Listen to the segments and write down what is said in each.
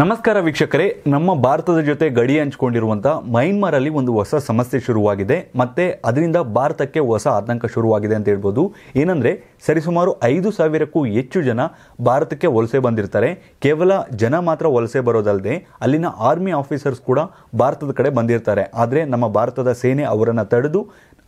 ನಮಸ್ಕಾರ ವೀಕ್ಷಕರೇ ನಮ್ಮ ಭಾರತದ ಜೊತೆ ಗಡಿ ಹಂಚಿಕೊಂಡಿರುವಂತಹ ಮೈನ್ಮಾರ್ ಅಲ್ಲಿ ಒಂದು ಹೊಸ ಸಮಸ್ಯೆ ಶುರುವಾಗಿದೆ ಮತ್ತೆ ಅದರಿಂದ ಭಾರತಕ್ಕೆ ಹೊಸ ಆತಂಕ ಶುರುವಾಗಿದೆ ಅಂತ ಹೇಳ್ಬೋದು ಏನಂದ್ರೆ ಸರಿಸುಮಾರು ಐದು ಸಾವಿರಕ್ಕೂ ಹೆಚ್ಚು ಜನ ಭಾರತಕ್ಕೆ ವಲಸೆ ಬಂದಿರ್ತಾರೆ ಕೇವಲ ಜನ ಮಾತ್ರ ವಲಸೆ ಬರೋದಲ್ಲದೆ ಅಲ್ಲಿನ ಆರ್ಮಿ ಆಫೀಸರ್ಸ್ ಕೂಡ ಭಾರತದ ಕಡೆ ಬಂದಿರ್ತಾರೆ ಆದರೆ ನಮ್ಮ ಭಾರತದ ಸೇನೆ ಅವರನ್ನು ತಡೆದು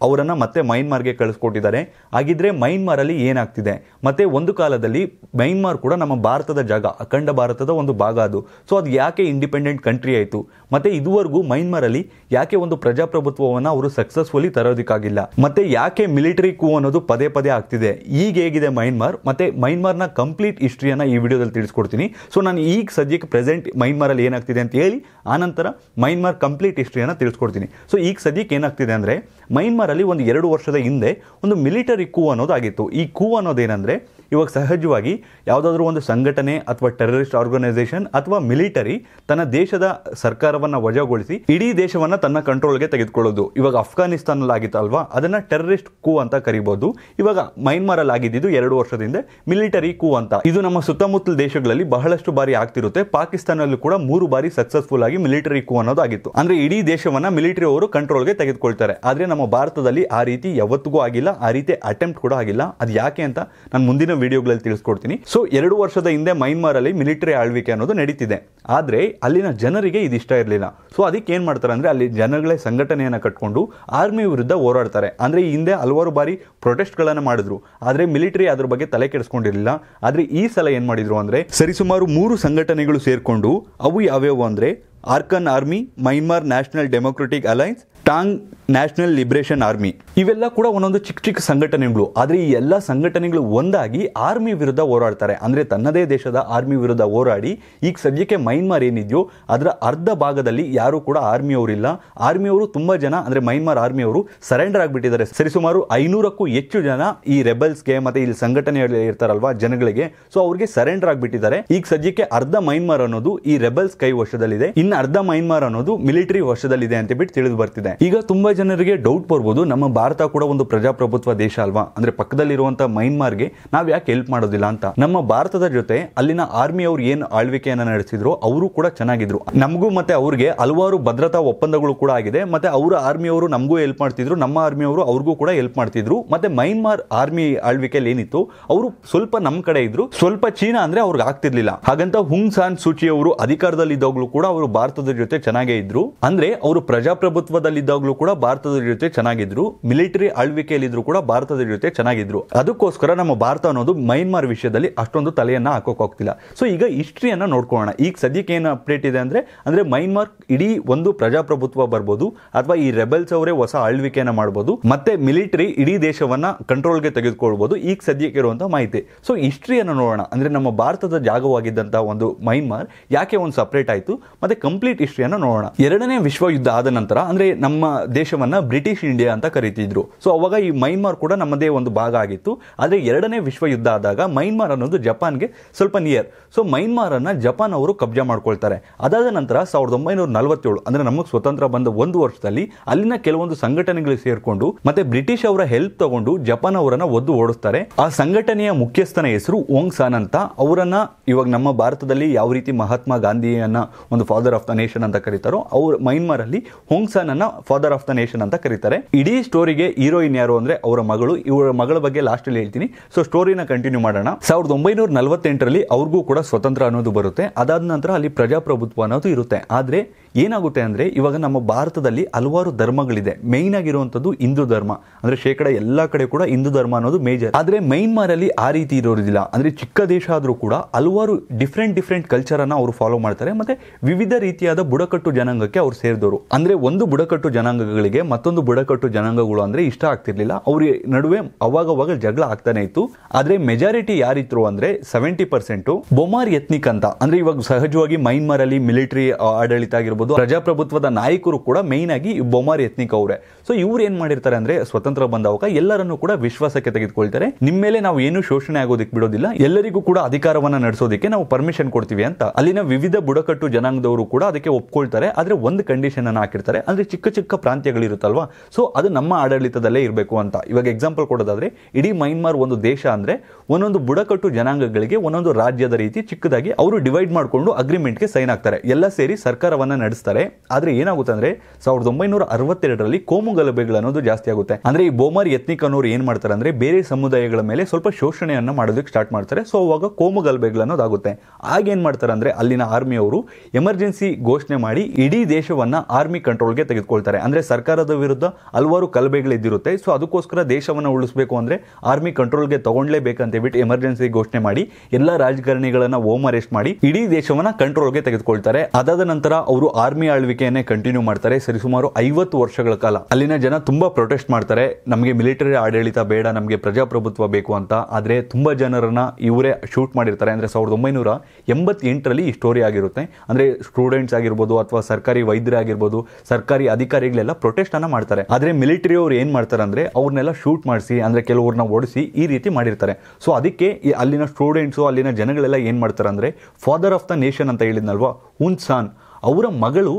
ಅವರನ್ನ ಮತ್ತೆ ಮೈನ್ಮಾರ್ಗೆ ಕಳಿಸ್ಕೊಟ್ಟಿದ್ದಾರೆ ಹಾಗಿದ್ರೆ ಮೈನ್ಮಾರಲ್ಲಿ ಏನಾಗ್ತಿದೆ ಮತ್ತೆ ಒಂದು ಕಾಲದಲ್ಲಿ ಮೈನ್ಮಾರ್ ಕೂಡ ನಮ್ಮ ಭಾರತದ ಜಾಗ ಅಖಂಡ ಭಾರತದ ಒಂದು ಭಾಗ ಅದು ಸೊ ಅದು ಯಾಕೆ ಇಂಡಿಪೆಂಡೆಂಟ್ ಕಂಟ್ರಿ ಆಯಿತು ಮತ್ತೆ ಇದುವರೆಗೂ ಮೈನ್ಮಾರಲ್ಲಿ ಯಾಕೆ ಒಂದು ಪ್ರಜಾಪ್ರಭುತ್ವವನ್ನು ಅವರು ಸಕ್ಸಸ್ಫುಲಿ ತರೋದಕ್ಕಾಗಿಲ್ಲ ಮತ್ತೆ ಯಾಕೆ ಮಿಲಿಟರಿ ಕೂ ಅನ್ನೋದು ಪದೇ ಪದೇ ಆಗ್ತಿದೆ ಈಗ ಹೇಗಿದೆ ಮೈನ್ಮಾರ್ ಮತ್ತೆ ಮೈನ್ಮಾರ್ನ ಕಂಪ್ಲೀಟ್ ಹಿಸ್ಟ್ರಿಯನ್ನು ಈ ವಿಡಿಯೋದಲ್ಲಿ ತಿಳಿಸ್ಕೊಡ್ತೀನಿ ಸೊ ನಾನು ಈಗ ಸದ್ಯಕ್ಕೆ ಪ್ರೆಸೆಂಟ್ ಮೈನ್ಮಾರಲ್ಲಿ ಏನಾಗ್ತಿದೆ ಅಂತ ಹೇಳಿ ಆನಂತರ ಮೈನ್ಮಾರ್ ಕಂಪ್ಲೀಟ್ ಹಿಸ್ಟ್ರಿಯನ್ನು ತಿಳಿಸ್ಕೊಡ್ತೀನಿ ಸೊ ಈಗ ಸದ್ಯಕ್ಕೆ ಏನಾಗ್ತಿದೆ ಅಂದರೆ ಮೈನ್ಮಾರ್ ಮ್ಯಾನ್ಮಾರಲ್ಲಿ ಒಂದು ಎರಡು ವರ್ಷದ ಹಿಂದೆ ಒಂದು ಮಿಲಿಟರಿ ಕೂ ಅನ್ನೋದಾಗಿತ್ತು ಈ ಕೂ ಅನ್ನೋದೇನೆಂದರೆ ಇವಾಗ ಸಹಜವಾಗಿ ಯಾವುದಾದ್ರೂ ಒಂದು ಸಂಘಟನೆ ಅಥವಾ ಟೆರರಿಸ್ಟ್ ಆರ್ಗನೈಸೇಷನ್ ಅಥವಾ ಮಿಲಿಟರಿ ತನ್ನ ದೇಶದ ಸರ್ಕಾರವನ್ನು ವಜಾಗೊಳಿಸಿ ಇಡೀ ದೇಶವನ್ನು ತನ್ನ ಕಂಟ್ರೋಲ್ಗೆ ತೆಗೆದುಕೊಳ್ಳೋದು ಇವಾಗ ಅಫ್ಘಾನಿಸ್ತಾನಲ್ಲಿ ಆಗಿತ್ತಲ್ವಾ ಅದನ್ನು ಟೆರರಿಸ್ಟ್ ಕೂ ಅಂತ ಕರೀಬಹುದು ಇವಾಗ ಮೈನ್ಮಾರಲ್ಲಿ ಆಗಿದ್ದು ಎರಡು ವರ್ಷದಿಂದ ಮಿಲಿಟರಿ ಕೂ ಅಂತ ಇದು ನಮ್ಮ ಸುತ್ತಮುತ್ತಲ ದೇಶಗಳಲ್ಲಿ ಬಹಳಷ್ಟು ಬಾರಿ ಆಗ್ತಿರುತ್ತೆ ಪಾಕಿಸ್ತಾನಲ್ಲೂ ಕೂಡ ಮೂರು ಬಾರಿ ಸಕ್ಸಸ್ಫುಲ್ ಆಗಿ ಮಿಲಿಟರಿ ಕೂ ಅನ್ನೋದು ಆಗಿತ್ತು ಅಂದ್ರೆ ಇಡೀ ದೇಶವನ್ನ ಮಿಲಿಟರಿ ಅವರು ಕಂಟ್ರೋಲ್ಗೆ ತೆಗೆದುಕೊಳ್ತಾರೆ ಆದ್ರೆ ನಮ್ಮ ಭಾರತದಲ್ಲಿ ಆ ರೀತಿ ಯಾವತ್ತಿಗೂ ಆಗಿಲ್ಲ ಆ ರೀತಿ ಅಟೆಂಪ್ಟ್ ಕೂಡ ಆಗಿಲ್ಲ ಅದು ಯಾಕೆ ಅಂತ ನಾನು ಮುಂದಿನ ವಿಡಿಯೋಗಳಲ್ಲಿ ತಿಳಿಸ್ಕೊಡ್ತೀನಿ ಸೊ ಎರಡು ವರ್ಷದ ಹಿಂದೆ ಮೈನ್ಮಾರಲ್ಲಿ ಮಿಲಿಟರಿ ಆಳ್ವಿಕೆ ಅನ್ನೋದು ನಡೀತಿದೆ ಆದ್ರೆ ಅಲ್ಲಿನ ಜನರಿಗೆ ಇದಿಷ್ಟ ಇರಲಿಲ್ಲ ಸೊ ಅದಕ್ಕೆ ಏನು ಮಾಡ್ತಾರೆ ಅಂದ್ರೆ ಅಲ್ಲಿ ಜನಗಳೇ ಸಂಘಟನೆಯನ್ನ ಕಟ್ಕೊಂಡು ಆರ್ಮಿ ವಿರುದ್ಧ ಹೋರಾಡ್ತಾರೆ ಅಂದ್ರೆ ಈ ಹಿಂದೆ ಹಲವಾರು ಬಾರಿ ಪ್ರೊಟೆಸ್ಟ್ ಗಳನ್ನ ಮಾಡಿದ್ರು ಆದ್ರೆ ಮಿಲಿಟರಿ ಅದ್ರ ಬಗ್ಗೆ ತಲೆ ಕೆಡಿಸ್ಕೊಂಡಿರಲಿಲ್ಲ ಆದ್ರೆ ಈ ಸಲ ಏನು ಮಾಡಿದ್ರು ಅಂದ್ರೆ ಸರಿಸುಮಾರು ಮೂರು ಸಂಘಟನೆಗಳು ಸೇರ್ಕೊಂಡು ಅವು ಯಾವ್ಯಾವು ಅಂದ್ರೆ Arakan army Myanmar national democratic alliance Ta'ang national liberation army ಇವೆಲ್ಲ ಕೂಡ ಒಂದೊಂದು ಚಿಕ್ಕ ಚಿಕ್ಕ ಸಂಘಟನೆಗಳು ಆದರೆ ಈ ಎಲ್ಲ ಸಂಘಟನೆಗಳು ಒಂದಾಗಿ ಆರ್ಮಿ ವಿರುದ್ಧ ಹೋರಾಡ್ತಾರೆ ಅಂದರೆ ತನ್ನದೇ ದೇಶದ ಆರ್ಮಿ ವಿರುದ್ಧ ಹೋರಾಡಿ ಈಗ ಸದ್ಯಕ್ಕೆ ಮೈನ್ಮಾರ್ ಏನಿದೆಯೋ ಅದರ ಅರ್ಧ ಭಾಗದಲ್ಲಿ ಯಾರೂ ಕೂಡ ಆರ್ಮಿಯವರಿಲ್ಲ ಆರ್ಮಿಯವರು ತುಂಬ ಜನ ಅಂದರೆ ಮೈನ್ಮಾರ್ ಆರ್ಮಿಯವರು ಸರೆಂಡರ್ ಆಗಿಬಿಟ್ಟಿದ್ದಾರೆ ಸರಿಸುಮಾರು ಐನೂರಕ್ಕೂ ಹೆಚ್ಚು ಜನ ಈ ರೆಬಲ್ಸ್ಗೆ ಮತ್ತು ಇಲ್ಲಿ ಸಂಘಟನೆಯಲ್ಲಿ ಇರ್ತಾರಲ್ವಾ ಜನಗಳಿಗೆ ಸೊ ಅವ್ರಿಗೆ ಸರೆಂಡರ್ ಆಗಿಬಿಟ್ಟಿದ್ದಾರೆ ಈಗ ಸದ್ಯಕ್ಕೆ ಅರ್ಧ ಮೈನ್ಮಾರ್ ಅನ್ನೋದು ಈ ರೆಬಲ್ಸ್ ಕೈ ವಶದಲ್ಲಿದೆ ಇನ್ನು ಅರ್ಧ ಮೈನ್ಮಾರ್ ಅನ್ನೋದು ಮಿಲಿಟರಿ ವಶದಲ್ಲಿದೆ ಅಂತ ಬಿಟ್ಟು ತಿಳಿದು ಬರ್ತಿದೆ ಈಗ ತುಂಬಾ ಜನರಿಗೆ ಡೌಟ್ ಬರ್ಬೋದು ನಮ್ಮ ಭಾರತ ಕೂಡ ಒಂದು ಪ್ರಜಾಪ್ರಭುತ್ವ ದೇಶ ಅಲ್ವಾ ಅಂದ್ರೆ ಪಕ್ಕದಲ್ಲಿರುವಂತಹ ಮೈನ್ಮಾರ್ಗೆ ನಾವ್ ಯಾಕೆ ಹೆಲ್ಪ್ ಮಾಡೋದಿಲ್ಲ ಅಂತ ನಮ್ಮ ಭಾರತದ ಜೊತೆ ಅಲ್ಲಿನ ಆರ್ಮಿ ಅವರು ಏನ್ ಆಳ್ವಿಕೆಯನ್ನ ನಡೆಸಿದ್ರು ಅವರು ಕೂಡ ಚೆನ್ನಾಗಿದ್ರು ನಮಗೂ ಮತ್ತೆ ಅವ್ರಿಗೆ ಹಲವಾರು ಭದ್ರತಾ ಒಪ್ಪಂದಗಳು ಕೂಡ ಆಗಿದೆ ಮತ್ತೆ ಅವರ ಆರ್ಮಿ ಅವರು ನಮಗೂ ಹೆಲ್ಪ್ ಮಾಡ್ತಿದ್ರು ನಮ್ಮ ಆರ್ಮಿ ಅವರು ಅವ್ರಿಗೂ ಕೂಡ ಹೆಲ್ಪ್ ಮಾಡ್ತಿದ್ರು ಮತ್ತೆ ಮೈನ್ಮಾರ್ ಆರ್ಮಿ ಆಳ್ವಿಕೆಯಲ್ಲಿ ಏನಿತ್ತು ಅವರು ಸ್ವಲ್ಪ ನಮ್ ಕಡೆ ಇದ್ರು ಸ್ವಲ್ಪ ಚೀನಾ ಅಂದ್ರೆ ಅವ್ರಿಗೆ ಆಗ್ತಿರ್ಲಿಲ್ಲ ಹಾಗಂತ ಹುಂಗ್ ಸಾನ್ ಸೂಚಿ ಅವರು ಅಧಿಕಾರದಲ್ಲಿ ಇದ್ದಾಗಲೂ ಕೂಡ ಅವರು ಭಾರತದ ಜೊತೆ ಚೆನ್ನಾಗೇ ಇದ್ರು ಅಂದ್ರೆ ಅವರು ಪ್ರಜಾಪ್ರಭುತ್ವದಲ್ಲಿ ಇದ್ದಾಗಲೂ ಕೂಡ ಭಾರತದ ಜೊತೆ ಚೆನ್ನಾಗಿದ್ರು ಮಿಲಿಟರಿ ಆಳ್ವಿಕೆಯಲ್ಲಿದ್ರು ಕೂಡ ಭಾರತದ ಜೊತೆ ಚೆನ್ನಾಗಿದ್ರು ಅದಕ್ಕೋಸ್ಕರ ನಮ್ಮ ಭಾರತ ಅನ್ನೋದು ಮೈನ್ಮಾರ್ ವಿಷಯದಲ್ಲಿ ಅಷ್ಟೊಂದು ತಲೆಯನ್ನ ಹಾಕೋಕೆ ಹೋಗ್ತಿಲ್ಲ ಸೊ ಈಗ ಹಿಸ್ಟ್ರಿಯನ್ನ ನೋಡ್ಕೊಳ್ಳೋಣ ಈಗ ಸದ್ಯಕ್ಕೆ ಏನು ಅಪ್ಡೇಟ್ ಇದೆ ಅಂದ್ರೆ ಅಂದ್ರೆ ಮೈನ್ಮಾರ್ ಇಡೀ ಒಂದು ಪ್ರಜಾಪ್ರಭುತ್ವ ಬರ್ಬೋದು ಅಥವಾ ಈ ರೆಬೆಲ್ಸ್ ಅವರೇ ಹೊಸ ಆಳ್ವಿಕೆಯನ್ನ ಮಾಡಬಹುದು ಮತ್ತೆ ಮಿಲಿಟರಿ ಇಡೀ ದೇಶವನ್ನ ಕಂಟ್ರೋಲ್ಗೆ ತೆಗೆದುಕೊಳ್ಬಹುದು ಈಗ ಸದ್ಯಕ್ಕೆ ಇರುವಂತಹ ಮಾಹಿತಿ ಸೊ ಹಿಸ್ಟ್ರಿಯನ್ನು ನೋಡೋಣ ಅಂದ್ರೆ ನಮ್ಮ ಭಾರತದ ಜಾಗವಾಗಿದ್ದಂತಹ ಒಂದು ಮೈನ್ಮಾರ್ ಯಾಕೆ ಒಂದು ಸಪರೇಟ್ ಆಯ್ತು ಮತ್ತೆ ಕಂಪ್ಲೀಟ್ ಹಿಸ್ಟ್ರಿಯನ್ನು ನೋಡೋಣ ಎರಡನೇ ವಿಶ್ವ ಯುದ್ಧ ಆದ ನಂತರ ಅಂದ್ರೆ ನಮ್ಮ ನಮ್ಮ ದೇಶವನ್ನು ಬ್ರಿಟಿಷ್ ಇಂಡಿಯಾ ಅಂತ ಕರೀತಿದ್ರು ಸೊ ಅವಾಗ ಈ ಮೈನ್ಮಾರ್ ಕೂಡ ನಮ್ಮದೇ ಒಂದು ಭಾಗ ಆಗಿತ್ತು ಆದರೆ ಎರಡನೇ ವಿಶ್ವ ಯುದ್ಧ ಆದಾಗ ಮೈನ್ಮಾರ್ ಅನ್ನೋದು ಜಪಾನ್ಗೆ ಸ್ವಲ್ಪ ನಿಯರ್ ಸೊ ಮೈನ್ಮಾರನ್ನು ಜಪಾನ್ ಅವರು ಕಬ್ಜಾ ಮಾಡ್ಕೊಳ್ತಾರೆ ಅದಾದ ನಂತರ ಸಾವಿರದ ಒಂಬೈನೂರ ನಲವತ್ತೇಳು ಅಂದರೆ ನಮಗೆ ಸ್ವತಂತ್ರ ಬಂದ ಒಂದು ವರ್ಷದಲ್ಲಿ ಅಲ್ಲಿನ ಕೆಲವೊಂದು ಸಂಘಟನೆಗಳು ಸೇರಿಕೊಂಡು ಮತ್ತೆ ಬ್ರಿಟಿಷ್ ಅವರ ಹೆಲ್ಪ್ ತಗೊಂಡು ಜಪಾನ್ ಅವರನ್ನು ಒದ್ದು ಓಡಿಸ್ತಾರೆ ಆ ಸಂಘಟನೆಯ ಮುಖ್ಯಸ್ಥನ ಹೆಸರು ಓಂಗ್ ಸಾನ್ ಅಂತ ಅವರನ್ನ ಇವಾಗ ನಮ್ಮ ಭಾರತದಲ್ಲಿ ಯಾವ ರೀತಿ ಮಹಾತ್ಮ ಗಾಂಧಿಯನ್ನ ಒಂದು ಫಾದರ್ ಆಫ್ ದ ನೇಷನ್ ಅಂತ ಕರೀತಾರೋ ಮೈನ್ಮಾರ್ ಮೈನ್ಮಾರಲ್ಲಿ ಓಂಗ್ ಸಾನ್ ಅನ್ನ ಫಾದರ್ ಆಫ್ ದ ನೇಷನ್ ಅಂತ ಕರೀತಾರೆ ಇಡೀ ಸ್ಟೋರಿಗೆ ಹೀರೋಯಿನ್ ಯಾರು ಅಂದ್ರೆ ಅವರ ಮಗಳು ಇವರ ಮಗಳ ಬಗ್ಗೆ ಲಾಸ್ಟ್ ಅಲ್ಲಿ ಹೇಳ್ತೀನಿ ಸೊ ಸ್ಟೋರಿನ ಕಂಟಿನ್ಯೂ ಮಾಡೋಣ ಸಾವಿರದ ಒಂಬೈನೂರ ನಲವತ್ತೆಂಟರಲ್ಲಿ ಅವ್ರಿಗೂ ಕೂಡ ಸ್ವತಂತ್ರ ಅನ್ನೋದು ಬರುತ್ತೆ ಅದಾದ ನಂತರ ಅಲ್ಲಿ ಪ್ರಜಾಪ್ರಭುತ್ವ ಅನ್ನೋದು ಇರುತ್ತೆ ಆದ್ರೆ ಏನಾಗುತ್ತೆ ಅಂದ್ರೆ ಇವಾಗ ನಮ್ಮ ಭಾರತದಲ್ಲಿ ಹಲವಾರು ಧರ್ಮಗಳಿದೆ ಮೈನ್ ಆಗಿರುವಂತದ್ದು ಹಿಂದೂ ಧರ್ಮ ಅಂದ್ರೆ ಶೇಕಡ ಎಲ್ಲಾ ಕಡೆ ಕೂಡ ಹಿಂದೂ ಧರ್ಮ ಅನ್ನೋದು ಮೇಜರ್ ಆದ್ರೆ ಮೈನ್ಮಾರ್ ಅಲ್ಲಿ ಆ ರೀತಿ ಇರೋದಿಲ್ಲ ಅಂದ್ರೆ ಚಿಕ್ಕ ದೇಶ ಆದರೂ ಕೂಡ ಹಲವಾರು ಡಿಫ್ರೆಂಟ್ ಡಿಫ್ರೆಂಟ್ ಅನ್ನ ಅವರು ಫಾಲೋ ಮಾಡ್ತಾರೆ ಮತ್ತೆ ವಿವಿಧ ರೀತಿಯಾದ ಬುಡಕಟ್ಟು ಜನಾಂಗಕ್ಕೆ ಅವರು ಸೇರಿದವರು ಅಂದ್ರೆ ಒಂದು ಬುಡಕಟ್ಟು ಜನಾಂಗಗಳಿಗೆ ಮತ್ತೊಂದು ಬುಡಕಟ್ಟು ಜನಾಂಗಗಳು ಅಂದ್ರೆ ಇಷ್ಟ ಆಗ್ತಿರ್ಲಿಲ್ಲ ಅವ್ರ ನಡುವೆ ಅವಾಗವಾಗ ಜಗಳ ಆಗ್ತಾನೆ ಇತ್ತು ಆದ್ರೆ ಮೆಜಾರಿಟಿ ಯಾರಿದ್ರು ಅಂದ್ರೆ ಸೆವೆಂಟಿ ಪರ್ಸೆಂಟ್ ಬೊಮಾರ್ ಎತ್ನಿಕ್ ಅಂತ ಅಂದ್ರೆ ಇವಾಗ ಸಹಜವಾಗಿ ಮೈನ್ಮಾರ್ ಅಲ್ಲಿ ಮಿಲಿಟರಿ ಆಡಳಿತ ಆಗಿರ್ಬೋದು ಪ್ರಜಾಪ್ರಭುತ್ವದ ನಾಯಕರು ಕೂಡ ಮೈನ್ ಆಗಿ ಬೊಮಾರ್ ಎತ್ನಿಕ್ ಅವರೇ ಸೊ ಇವ್ರು ಏನ್ ಮಾಡಿರ್ತಾರೆ ಅಂದ್ರೆ ಸ್ವತಂತ್ರ ಬಂದವಾಗ ಎಲ್ಲರನ್ನು ಕೂಡ ವಿಶ್ವಾಸಕ್ಕೆ ತೆಗೆದುಕೊಳ್ತಾರೆ ನಿಮ್ಮ ಮೇಲೆ ನಾವು ಏನು ಶೋಷಣೆ ಆಗೋದಕ್ಕೆ ಬಿಡೋದಿಲ್ಲ ಎಲ್ಲರಿಗೂ ಕೂಡ ಅಧಿಕಾರವನ್ನ ನಡೆಸೋದಕ್ಕೆ ನಾವು ಪರ್ಮಿಷನ್ ಕೊಡ್ತೀವಿ ಅಂತ ಅಲ್ಲಿನ ವಿವಿಧ ಬುಡಕಟ್ಟು ಜನಾಂಗದವರು ಕೂಡ ಅದಕ್ಕೆ ಒಪ್ಕೊಳ್ತಾರೆ ಆದ್ರೆ ಒಂದು ಕಂಡೀಷನ್ ಅನ್ನು ಹಾಕಿರ್ತಾರೆ ಅಂದ್ರೆ ಚಿಕ್ಕ ಚಿಕ್ಕ ಚಿಕ್ಕ ಪ್ರಾಂತ್ಯಗಳಿರುತ್ತಲ್ವ ಸೊ ಅದು ನಮ್ಮ ಆಡಳಿತದಲ್ಲೇ ಇರಬೇಕು ಅಂತ ಇವಾಗ ಎಕ್ಸಾಂಪಲ್ ಕೊಡೋದಾದ್ರೆ ಇಡೀ ಮೈನ್ಮಾರ್ ಒಂದು ದೇಶ ಅಂದರೆ ಒಂದೊಂದು ಬುಡಕಟ್ಟು ಜನಾಂಗಗಳಿಗೆ ಒಂದೊಂದು ರಾಜ್ಯದ ರೀತಿ ಚಿಕ್ಕದಾಗಿ ಅವರು ಡಿವೈಡ್ ಮಾಡಿಕೊಂಡು ಅಗ್ರಿಮೆಂಟ್ಗೆ ಸೈನ್ ಆಗ್ತಾರೆ ಎಲ್ಲ ಸೇರಿ ಸರ್ಕಾರವನ್ನು ನಡೆಸ್ತಾರೆ ಆದರೆ ಏನಾಗುತ್ತೆ ಅಂದರೆ ಸಾವಿರದ ಒಂಬೈನೂರ ಅರವತ್ತೆರಡರಲ್ಲಿ ಕೋಮು ಗಲಭೆಗಳು ಅನ್ನೋದು ಜಾಸ್ತಿ ಆಗುತ್ತೆ ಅಂದರೆ ಈ ಬೋಮರ್ ಎತ್ನಿಕ್ ಅನ್ನೋರು ಏನು ಮಾಡ್ತಾರೆ ಅಂದರೆ ಬೇರೆ ಸಮುದಾಯಗಳ ಮೇಲೆ ಸ್ವಲ್ಪ ಶೋಷಣೆಯನ್ನು ಮಾಡೋದಕ್ಕೆ ಸ್ಟಾರ್ಟ್ ಮಾಡ್ತಾರೆ ಸೊ ಅವಾಗ ಕೋಮು ಗಲಭೆಗಳು ಅನ್ನೋದಾಗುತ್ತೆ ಆಗೇನು ಮಾಡ್ತಾರೆ ಅಂದರೆ ಅಲ್ಲಿನ ಆರ್ಮಿಯವರು ಎಮರ್ಜೆನ್ಸಿ ಘೋಷಣೆ ಮಾಡಿ ಇಡೀ ದೇಶವನ್ನು ಆರ್ಮಿ ಕಂಟ್ರೋಲ್ಗೆ ತೆಗೆದುಕೊಳ್ತಾರೆ ಮಾಡ್ತಾರೆ ಅಂದರೆ ಸರ್ಕಾರದ ವಿರುದ್ಧ ಹಲವಾರು ಕಲಬೆಗಳಿದ್ದಿರುತ್ತೆ ಸೊ ಅದಕ್ಕೋಸ್ಕರ ದೇಶವನ್ನು ಉಳಿಸಬೇಕು ಅಂದರೆ ಆರ್ಮಿ ಕಂಟ್ರೋಲ್ಗೆ ಹೇಳ್ಬಿಟ್ಟು ಎಮರ್ಜೆನ್ಸಿ ಘೋಷಣೆ ಮಾಡಿ ಎಲ್ಲ ರಾಜಕಾರಣಿಗಳನ್ನು ಹೋಮ್ ಅರೆಸ್ಟ್ ಮಾಡಿ ಇಡೀ ದೇಶವನ್ನು ಕಂಟ್ರೋಲ್ಗೆ ತೆಗೆದುಕೊಳ್ತಾರೆ ಅದಾದ ನಂತರ ಅವರು ಆರ್ಮಿ ಆಳ್ವಿಕೆಯನ್ನೇ ಕಂಟಿನ್ಯೂ ಮಾಡ್ತಾರೆ ಸರಿಸುಮಾರು ಐವತ್ತು ವರ್ಷಗಳ ಕಾಲ ಅಲ್ಲಿನ ಜನ ತುಂಬಾ ಪ್ರೊಟೆಸ್ಟ್ ಮಾಡ್ತಾರೆ ನಮಗೆ ಮಿಲಿಟರಿ ಆಡಳಿತ ಬೇಡ ನಮಗೆ ಪ್ರಜಾಪ್ರಭುತ್ವ ಬೇಕು ಅಂತ ಆದರೆ ತುಂಬಾ ಜನರನ್ನ ಇವರೇ ಶೂಟ್ ಮಾಡಿರ್ತಾರೆ ಅಂದರೆ ಸಾವಿರದ ಒಂಬೈನೂರ ಎಂಬತ್ತೆಂಟರಲ್ಲಿ ಈ ಸ್ಟೋರಿ ಆಗಿರುತ್ತೆ ಅಂದರೆ ಸ್ಟೂಡೆಂಟ್ಸ್ ಆಗಿರ್ಬೋದು ಅಥವಾ ಸರ್ಕಾರಿ ವೈದ್ಯರಾಗಿರ್ಬೋದು ಸರ್ಕಾರಿ ಅಧಿಕಾರಿ ಅಧಿಕಾರಿಗಳೆಲ್ಲ ಪ್ರೊಟೆಸ್ಟ್ ಅನ್ನ ಮಾಡ್ತಾರೆ ಆದ್ರೆ ಮಿಲಿಟರಿ ಅವ್ರು ಏನ್ ಮಾಡ್ತಾರೆ ಅಂದ್ರೆ ಅವ್ರನ್ನೆಲ್ಲ ಶೂಟ್ ಮಾಡಿಸಿ ಅಂದ್ರೆ ಕೆಲವ್ರನ್ನ ಓಡಿಸಿ ಈ ರೀತಿ ಮಾಡಿರ್ತಾರೆ ಸೊ ಅದಕ್ಕೆ ಅಲ್ಲಿನ ಸ್ಟೂಡೆಂಟ್ಸ್ ಅಲ್ಲಿನ ಜನಗಳೆಲ್ಲ ಏನ್ ಮಾಡ್ತಾರೆ ಅಂದ್ರೆ ಫಾದರ್ ಆಫ್ ದ ನೇಷನ್ ಅಂತ ಹೇಳಿದ್ನಲ್ವಾ ಹುನ್ಸಾನ್ ಅವರ ಮಗಳು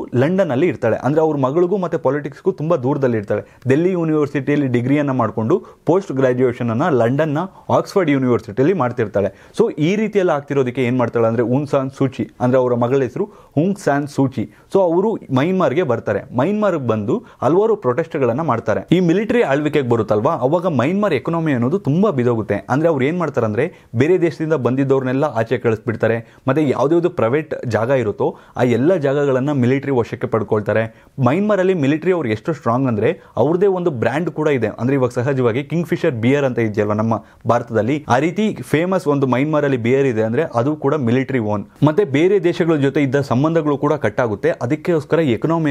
ಅಲ್ಲಿ ಇರ್ತಾಳೆ ಅಂದರೆ ಅವ್ರ ಮಗಳಿಗೂ ಮತ್ತು ಪಾಲಿಟಿಕ್ಸ್ಗೂ ತುಂಬ ದೂರದಲ್ಲಿ ಇರ್ತಾಳೆ ಡೆಲ್ಲಿ ಯೂನಿವರ್ಸಿಟಿಯಲ್ಲಿ ಡಿಗ್ರಿಯನ್ನು ಮಾಡಿಕೊಂಡು ಪೋಸ್ಟ್ ಗ್ರ್ಯಾಜುಯೇಷನನ್ನು ಲಂಡನ್ನ ಆಕ್ಸ್ಫರ್ಡ್ ಯೂನಿವರ್ಸಿಟಿಯಲ್ಲಿ ಮಾಡ್ತಿರ್ತಾಳೆ ಸೊ ಈ ರೀತಿಯಲ್ಲಿ ಆಗ್ತಿರೋದಕ್ಕೆ ಏನು ಮಾಡ್ತಾಳೆ ಅಂದರೆ ಉನ್ ಸಾನ್ ಸೂಚಿ ಅಂದರೆ ಅವರ ಮಗಳ ಹೆಸರು ಹುಂಗ್ ಸ್ಯಾನ್ ಸೂಚಿ ಸೊ ಅವರು ಮೈನ್ಮಾರ್ಗೆ ಬರ್ತಾರೆ ಮೈನ್ಮಾರ್ಗೆ ಬಂದು ಹಲವಾರು ಪ್ರೊಟೆಸ್ಟ್ಗಳನ್ನು ಮಾಡ್ತಾರೆ ಈ ಮಿಲಿಟರಿ ಆಳ್ವಿಕೆಗೆ ಬರುತ್ತಲ್ವಾ ಅವಾಗ ಮೈನ್ಮಾರ್ ಎಕನಾಮಿ ಅನ್ನೋದು ತುಂಬ ಬಿದೋಗುತ್ತೆ ಅಂದರೆ ಅವ್ರು ಏನು ಮಾಡ್ತಾರೆ ಅಂದರೆ ಬೇರೆ ದೇಶದಿಂದ ಬಂದಿದ್ದವ್ರನ್ನೆಲ್ಲ ಆಚೆ ಕಳಿಸ್ಬಿಡ್ತಾರೆ ಮತ್ತು ಯಾವುದ್ಯಾವುದು ಪ್ರೈವೇಟ್ ಜಾಗ ಇರುತ್ತೋ ಆ ಎಲ್ಲ ಜಾಗ ಜಾಗಗಳನ್ನು ಮಿಲಿಟರಿ ವಶಕ್ಕೆ ಪಡ್ಕೊಳ್ತಾರೆ ಮೈನ್ಮಾರಲ್ಲಿ ಮಿಲಿಟರಿ ಅವ್ರು ಎಷ್ಟು ಸ್ಟ್ರಾಂಗ್ ಅಂದರೆ ಅವ್ರದೇ ಒಂದು ಬ್ರ್ಯಾಂಡ್ ಕೂಡ ಇದೆ ಅಂದರೆ ಇವಾಗ ಸಹಜವಾಗಿ ಕಿಂಗ್ ಫಿಶರ್ ಬಿಯರ್ ಅಂತ ಇದೆಯಲ್ವ ನಮ್ಮ ಭಾರತದಲ್ಲಿ ಆ ರೀತಿ ಫೇಮಸ್ ಒಂದು ಮೈನ್ಮಾರಲ್ಲಿ ಬಿಯರ್ ಇದೆ ಅಂದರೆ ಅದು ಕೂಡ ಮಿಲಿಟರಿ ಓನ್ ಮತ್ತೆ ಬೇರೆ ದೇಶಗಳ ಜೊತೆ ಇದ್ದ ಸಂಬಂಧಗಳು ಕೂಡ ಕಟ್ ಆಗುತ್ತೆ ಅದಕ್ಕೋಸ್ಕರ